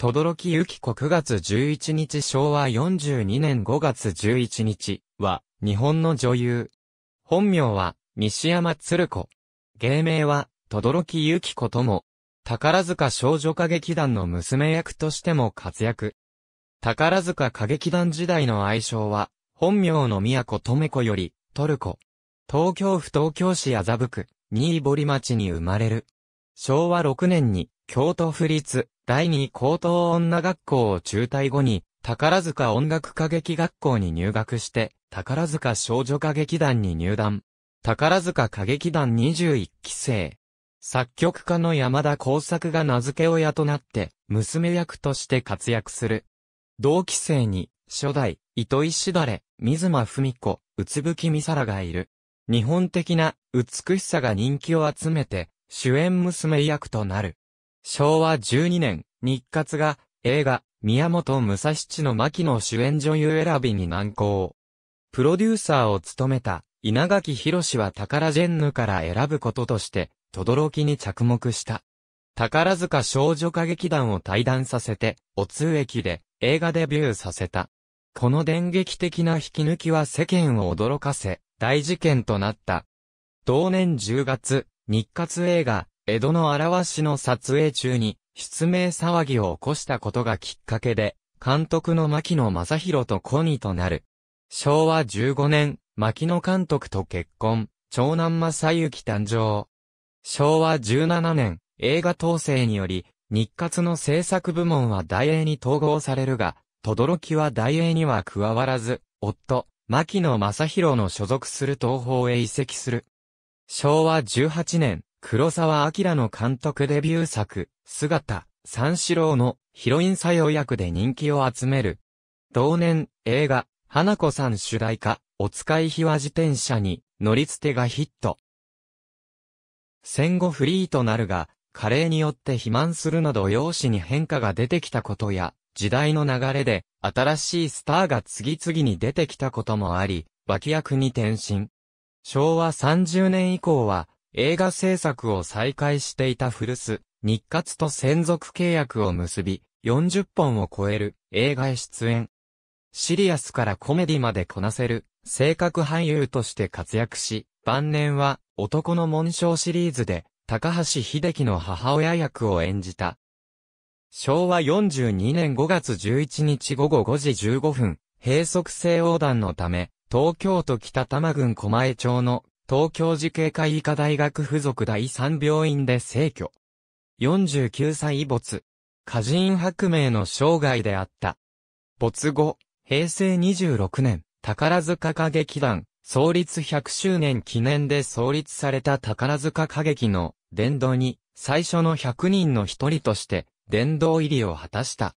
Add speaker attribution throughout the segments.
Speaker 1: とどろきゆき子9月11日昭和42年5月11日は、日本の女優。本名は、西山鶴子。芸名は、とどろきゆき子とも、宝塚少女歌劇団の娘役としても活躍。宝塚歌劇団時代の愛称は、本名の宮古留子より、トルコ。東京府東京市麻布区、新堀町に生まれる。昭和6年に、京都府立、第二高等女学校を中退後に、宝塚音楽歌劇学校に入学して、宝塚少女歌劇団に入団。宝塚歌劇団21期生。作曲家の山田耕作が名付け親となって、娘役として活躍する。同期生に、初代、糸井しだれ、水間文子、うつぶきみさらがいる。日本的な美しさが人気を集めて、主演娘役となる。昭和12年、日活が映画、宮本武蔵地の牧の主演女優選びに難航。プロデューサーを務めた稲垣博は宝ジェンヌから選ぶこととして、轟に着目した。宝塚少女歌劇団を退団させて、お通駅で映画デビューさせた。この電撃的な引き抜きは世間を驚かせ、大事件となった。同年10月、日活映画、江戸の表しの撮影中に、失明騒ぎを起こしたことがきっかけで、監督の牧野正宏とコニーとなる。昭和15年、牧野監督と結婚、長男正幸誕生。昭和17年、映画統制により、日活の制作部門は大英に統合されるが、轟は大英には加わらず、夫、牧野正宏の所属する東方へ移籍する。昭和18年、黒沢明の監督デビュー作、姿、三四郎のヒロイン作用役で人気を集める。同年、映画、花子さん主題歌、お使い日は自転車に乗り捨てがヒット。戦後フリーとなるが、加齢によって肥満するなど容姿に変化が出てきたことや、時代の流れで新しいスターが次々に出てきたこともあり、脇役に転身。昭和30年以降は、映画制作を再開していた古巣、日活と専属契約を結び、40本を超える映画へ出演。シリアスからコメディまでこなせる、性格俳優として活躍し、晩年は、男の紋章シリーズで、高橋秀樹の母親役を演じた。昭和42年5月11日午後5時15分、閉塞性横断のため、東京都北多摩郡狛江町の東京慈恵会医科大学附属第三病院で逝去。49歳没。歌人白明の生涯であった。没後、平成26年、宝塚歌劇団、創立100周年記念で創立された宝塚歌劇の殿堂に、最初の100人の一人として、殿堂入りを果たした。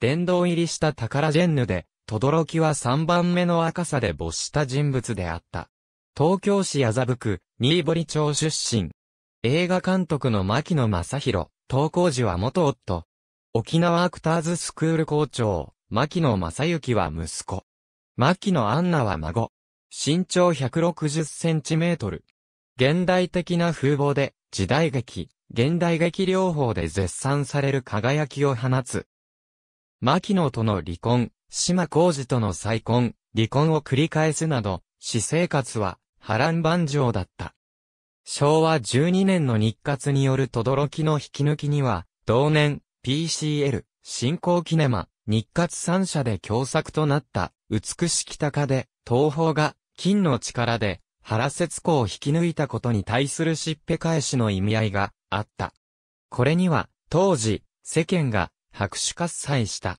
Speaker 1: 殿堂入りした宝ジェンヌで、轟は3番目の赤さで没した人物であった。東京市麻布区、新堀町出身。映画監督の牧野正宏、投稿時は元夫。沖縄アクターズスクール校長、牧野正幸は息子。牧野アンナは孫。身長160センチメートル。現代的な風貌で、時代劇、現代劇療法で絶賛される輝きを放つ。牧野との離婚、島浩二との再婚、離婚を繰り返すなど、私生活は波乱万丈だった。昭和12年の日活による轟の引き抜きには、同年、PCL、新興キネマ、日活三社で共作となった、美しき高で、東方が、金の力で、原節子を引き抜いたことに対するしっぺ返しの意味合いがあった。これには、当時、世間が、拍手喝采した。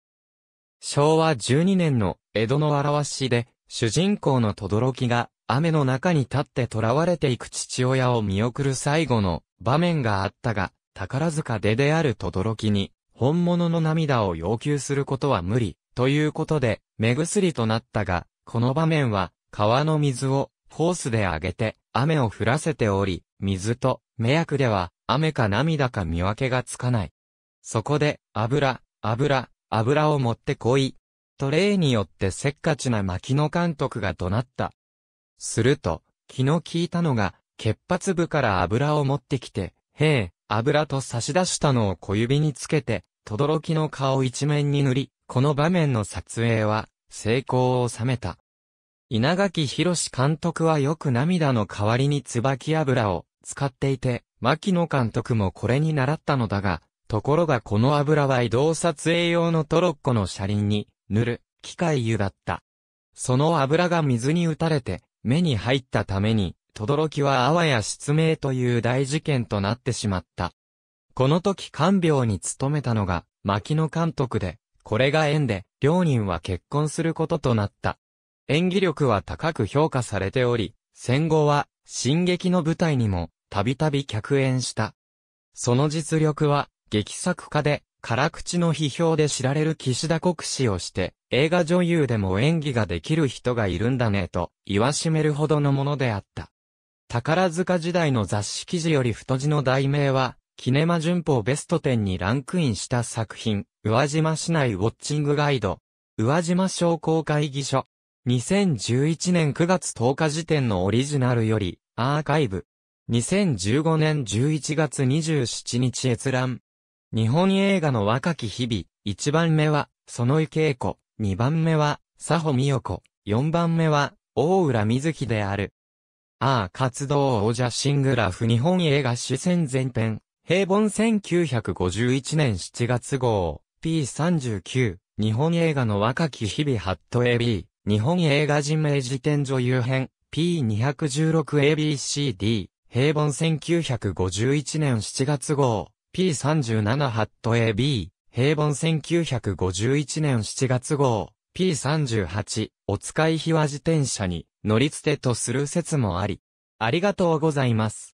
Speaker 1: 昭和12年の江戸の表しで、主人公の轟が雨の中に立って囚われていく父親を見送る最後の場面があったが、宝塚でであるとどろきに、本物の涙を要求することは無理、ということで、目薬となったが、この場面は、川の水を、ホースで上げて、雨を降らせており、水と、目薬では、雨か涙か見分けがつかない。そこで、油、油、油を持ってこい。トレイによってせっかちな牧野監督が怒鳴った。すると、気の利いたのが、血髪部から油を持ってきて、へえ、油と差し出したのを小指につけて、とどろきの顔一面に塗り、この場面の撮影は、成功を収めた。稲垣博監督はよく涙の代わりに椿油を使っていて、牧野監督もこれに習ったのだが、ところがこの油は移動撮影用のトロッコの車輪に塗る機械油だった。その油が水に打たれて目に入ったために、轟はあわや失明という大事件となってしまった。この時看病に勤めたのが、牧野監督で、これが縁で、両人は結婚することとなった。演技力は高く評価されており、戦後は、進撃の舞台にも、たびたび客演した。その実力は、劇作家で、辛口の批評で知られる岸田国史をして、映画女優でも演技ができる人がいるんだねと言わしめるほどのものであった。宝塚時代の雑誌記事より太字の題名は、キネマ旬報ベスト10にランクインした作品、宇和島市内ウォッチングガイド、宇和島商工会議所。2011年9月10日時点のオリジナルより、アーカイブ。2015年11月27日閲覧。日本映画の若き日々、一番目は、園井恵子、二番目は、佐保美代子、四番目は、大浦瑞希である。ああ、活動王者シングラフ日本映画主戦前編、平凡1951年7月号、P39、日本映画の若き日々ハット AB、日本映画人名辞典女優編、P216ABCD、平凡1951年7月号、P37 ハット AB、平凡1951年7月号、P38、お使い日は自転車に乗り捨てとする説もあり。ありがとうございます。